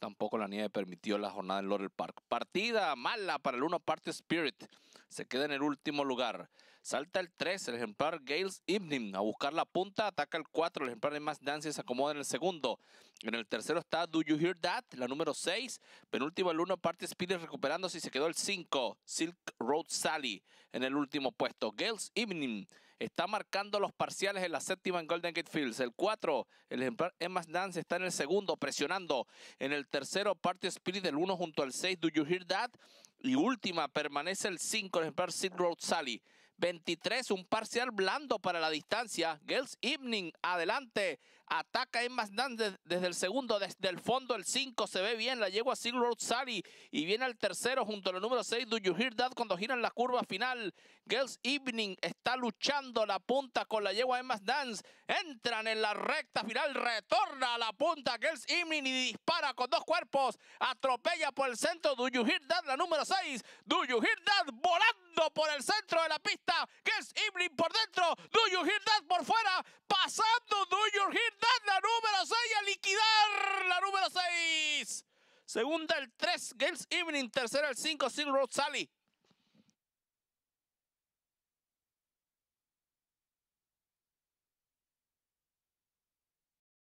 Tampoco la nieve permitió la jornada en Laurel Park. Partida mala para el 1 Party Spirit. Se queda en el último lugar. Salta el 3, el ejemplar Gales Evening. A buscar la punta, ataca el 4. El ejemplar de Más Dance se acomoda en el segundo. En el tercero está Do You Hear That, la número 6. Penúltimo el 1 Party Spirit recuperándose y se quedó el 5. Silk Road Sally en el último puesto. Gales Evening está marcando los parciales en la séptima en Golden Gate Fields. El 4, el ejemplar Emma Dance está en el segundo, presionando. En el tercero, Party Spirit, el 1 junto al 6, Do You Hear That? Y última, permanece el 5, el ejemplar Sid Road Sally. 23, un parcial blando para la distancia. Girls Evening, adelante. Ataca Emma Dance desde el segundo, desde el fondo el 5. Se ve bien, la yegua Silk Road Sally. Y viene al tercero junto a la número 6, Do You Hear That, cuando giran la curva final. Girls Evening está luchando la punta con la yegua Emma Dance. Entran en la recta final, retorna a la punta Girls Evening y dispara con dos cuerpos. Atropella por el centro, Do You Hear That, la número 6. Do You Hear That, volando por el centro de la pista. Gets Evening por dentro. Do you hear that por fuera. Pasando Do you hear that. La número 6 a liquidar. La número 6. Segunda el 3, Games Evening. Tercera el 5, sin Road Sally.